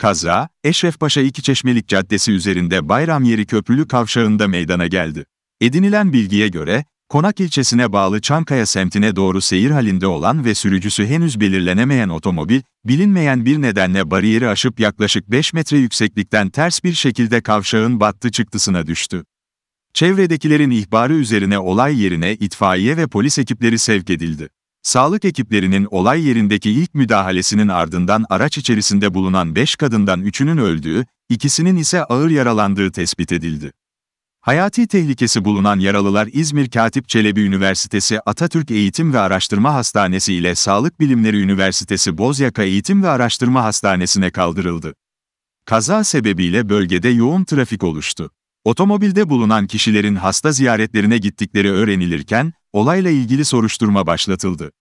Kaza, Eşrefpaşa 2 Çeşmelik Caddesi üzerinde Bayramyeri Köprülü kavşağında meydana geldi. Edinilen bilgiye göre, Konak ilçesine bağlı Çankaya semtine doğru seyir halinde olan ve sürücüsü henüz belirlenemeyen otomobil, bilinmeyen bir nedenle bariyeri aşıp yaklaşık 5 metre yükseklikten ters bir şekilde kavşağın battı çıktısına düştü. Çevredekilerin ihbarı üzerine olay yerine itfaiye ve polis ekipleri sevk edildi. Sağlık ekiplerinin olay yerindeki ilk müdahalesinin ardından araç içerisinde bulunan 5 kadından 3'ünün öldüğü, ikisinin ise ağır yaralandığı tespit edildi. Hayati tehlikesi bulunan yaralılar İzmir Katip Çelebi Üniversitesi Atatürk Eğitim ve Araştırma Hastanesi ile Sağlık Bilimleri Üniversitesi Bozyaka Eğitim ve Araştırma Hastanesi'ne kaldırıldı. Kaza sebebiyle bölgede yoğun trafik oluştu. Otomobilde bulunan kişilerin hasta ziyaretlerine gittikleri öğrenilirken, Olayla ilgili soruşturma başlatıldı.